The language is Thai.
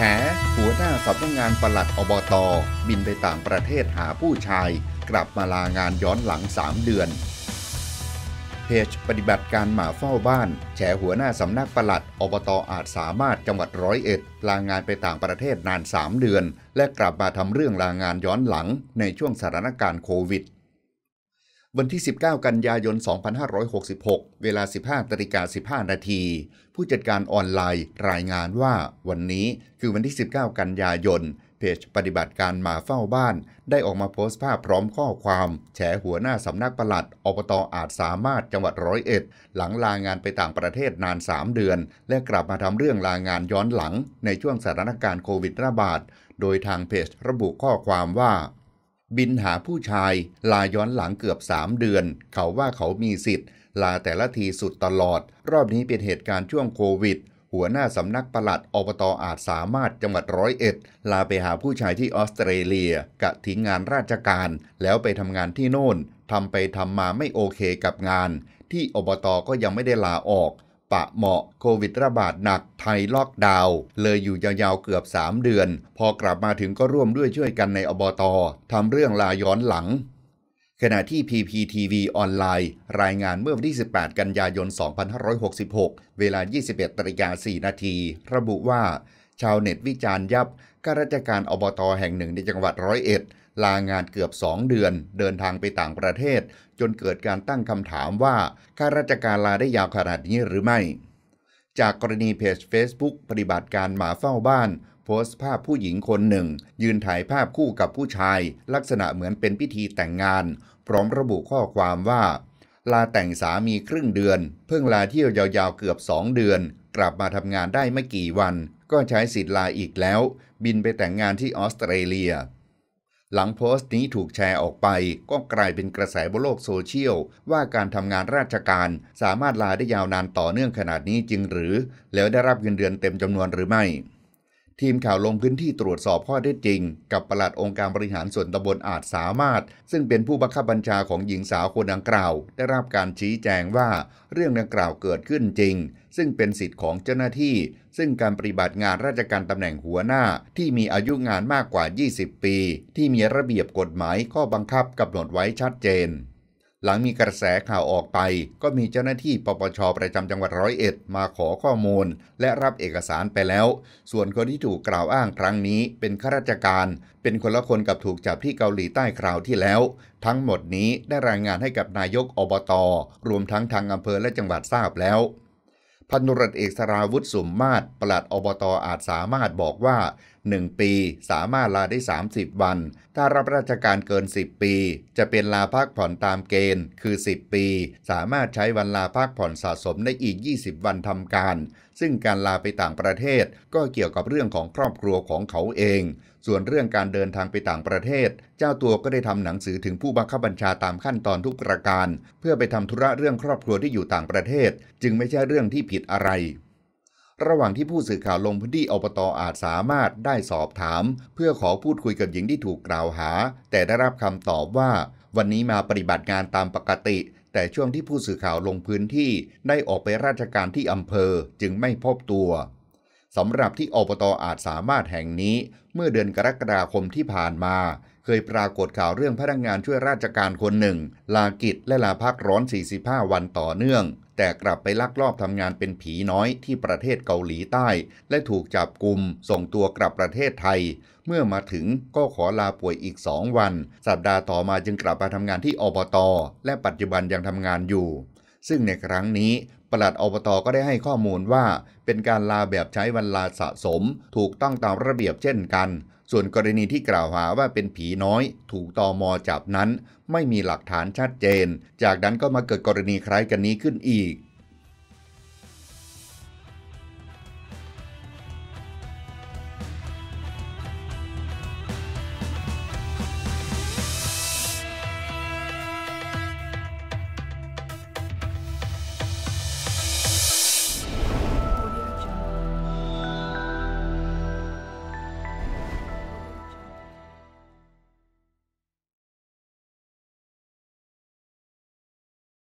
ฉหัวหน้าสำนักงงานปลัดอบตบินไปต่างประเทศหาผู้ชาย กลับมาลางานย้อนหลัง 3 เดือน เพจ ปฏิบัติการหมาเฝ้าบ้าน แฉหัวหน้าสำนักปลัด อบตอาจสามารถจังหวัดร้อยเอ็ดลางานไปต่างประเทศนาน 3 เดือน และกลับมาทำเรื่องลางานย้อนหลังในช่วงสถานการณ์โควิดวันที่ 19 กันยายน 2566 เวลา 15ตริกา15 นาที ผู้จัดการออนไลน์รายงานว่า วันนี้คือวันที่ 19 กันยายน เพจปฏิบัติการมาเฝ้าบ้าน ได้ออกมาโพสต์ภาพพร้อมข้อความ แฉหัวหน้าสำนักปลัดอบตออาจสามารถจังหวัดร้อยเอ็ด หลังลางานไปต่างประเทศนาน 3 เดือน และกลับมาทำเรื่องลางานย้อนหลัง ในช่วงสถานการณ์โควิดระบาดโดยทางเพจระบุข้อความว่าบินหาผู้ชายลาย้อนหลังเกือบสามเดือน เขาว่าเขามีสิทธิ์ ลาแต่ละทีสุดตลอด รอบนี้เป็นเหตุการณ์ช่วงโควิด หัวหน้าสำนักปลัดอบตออาจสามารถจังหวัดร้อยเอ็ดลาไปหาผู้ชายที่ออสเตรเลีย กะทิ้งงานราชการ แล้วไปทำงานที่โน่นทำไปทำมาไม่โอเคกับงาน ที่อบตก็ยังไม่ได้ลาออกปะเหมาะโควิดระบาดหนักไทยล็อกดาวน์เลยอยู่ยาวๆเกือบ 3 เดือน พอกลับมาถึงก็ร่วมด้วยช่วยกันในอบตอทำเรื่องลาย้อนหลัง ขณะที่ PPTV ออนไลน์รายงานเมื่อวันที่18 กันยายน 2566 เวลา 21 ตริกา4นาที ระบุว่า ชาวเน็ตวิจารณ์ยับการาชการอบตอแห่งหนึ่งในจังหวัดร้อยเอ็ดลางานเกือบ 2 เดือน เดินทางไปต่างประเทศ จนเกิดการตั้งคำถามว่าข้าราชการลาได้ยาวขนาดนี้หรือไม่ จากกรณีเพจ Facebook ปฏิบัติการหมาเฝ้าบ้าน โพสต์ภาพผู้หญิงคนหนึ่ง ยืนถ่ายภาพคู่กับผู้ชาย ลักษณะเหมือนเป็นพิธีแต่งงาน พร้อมระบุข้อความว่า ลาแต่งสามีครึ่งเดือน เพิ่งลาเที่ยวยาวๆเกือบ2เดือน กลับมาทำงานได้ไม่กี่วัน ก็ใช้สิทธิ์ลาอีกแล้ว บินไปแต่งงานที่ออสเตรเลียหลังโพสต์นี้ถูกแชร์ออกไป ก็กลายเป็นกระแสบนโลกโซเชียลว่าการทำงานราชการสามารถลาได้ยาวนานต่อเนื่องขนาดนี้จริงหรือ แล้วได้รับเงินเดือนเต็มจำนวนหรือไม่ทีมข่าวลงพื้นที่ตรวจสอบข้อเท็จจริงกับปลัดองค์การบริหารส่วนตำบลอาจสามารถ ซึ่งเป็นผู้บังคับบัญชาของหญิงสาวคนดังกล่าว ได้รับการชี้แจงว่าเรื่องดังกล่าวเกิดขึ้นจริง ซึ่งเป็นสิทธิ์ของเจ้าหน้าที่ ซึ่งการปฏิบัติงานราชการตำแหน่งหัวหน้าที่มีอายุงานมากกว่า 20 ปี ที่มีระเบียบกฎหมายข้อบังคับกำหนดไว้ชัดเจนหลังมีกระแสข่าวออกไป ก็มีเจ้าหน้าที่ปปชประจำจังหวัดร้อยเอ็ดมาขอข้อมูล และรับเอกสารไปแล้ว ส่วนคนที่ถูกกล่าวอ้างครั้งนี้ เป็นข้าราชการ เป็นคนละคนกับถูกจับที่เกาหลีใต้คราวที่แล้ว ทั้งหมดนี้ได้รายงานให้กับนายกอบตอรวมทั้งทางอำเภอและจังหวัดทราบแล้ว พันรัตเอกสราวุฒิสุมมาตรปลัดอบตออาจสามารถบอกว่า1 ปีสามารถลาได้ 30 วัน ถ้ารับราชการเกิน 10 ปี จะเป็นลาพักผ่อนตามเกณฑ์ คือ 10 ปี สามารถใช้วันลาพักผ่อนสะสมได้อีก 20 วันทำการ ซึ่งการลาไปต่างประเทศก็เกี่ยวกับเรื่องของครอบครัวของเขาเอง ส่วนเรื่องการเดินทางไปต่างประเทศ เจ้าตัวก็ได้ทำหนังสือถึงผู้บังคับบัญชาตามขั้นตอนทุกประการ เพื่อไปทำธุระเรื่องครอบครัวที่อยู่ต่างประเทศ จึงไม่ใช่เรื่องที่ผิดอะไรระหว่างที่ผู้สื่อข่าวลงพื้นที่อบตออาจสามารถได้สอบถาม เพื่อขอพูดคุยกับหญิงที่ถูกกล่าวหา แต่ได้รับคำตอบว่า วันนี้มาปฏิบัติงานตามปกติ แต่ช่วงที่ผู้สื่อข่าวลงพื้นที่ ได้ออกไปราชการที่อำเภอจึงไม่พบตัวสำหรับที่อบตออาจสามารถแห่งนี้ เมื่อเดือนกรกฎาคมที่ผ่านมา เคยปรากฏข่าวเรื่องพนักงงานช่วยราชการคนหนึ่ง ลากิจและลาพักร้อน 45 วันต่อเนื่องแต่กลับไปลักลอบทำงานเป็นผีน้อยที่ประเทศเกาหลีใต้ และถูกจับกลุ่มส่งตัวกลับประเทศไทย เมื่อมาถึงก็ขอลาป่วยอีกสองวัน สัปดาห์ต่อมาจึงกลับมาทำงานที่อบต และปัจจุบันยังทำงานอยู่ ซึ่งในครั้งนี้ ปลัดอบตก็ได้ให้ข้อมูลว่า เป็นการลาแบบใช้วันลาสะสมถูกต้องตามระเบียบเช่นกันส่วนกรณีที่กล่าวหาว่าเป็นผีน้อย ถูกตอมอจับนั้น ไม่มีหลักฐานชัดเจน จากนั้นก็มาเกิดกรณีคล้ายกันนี้ขึ้นอีก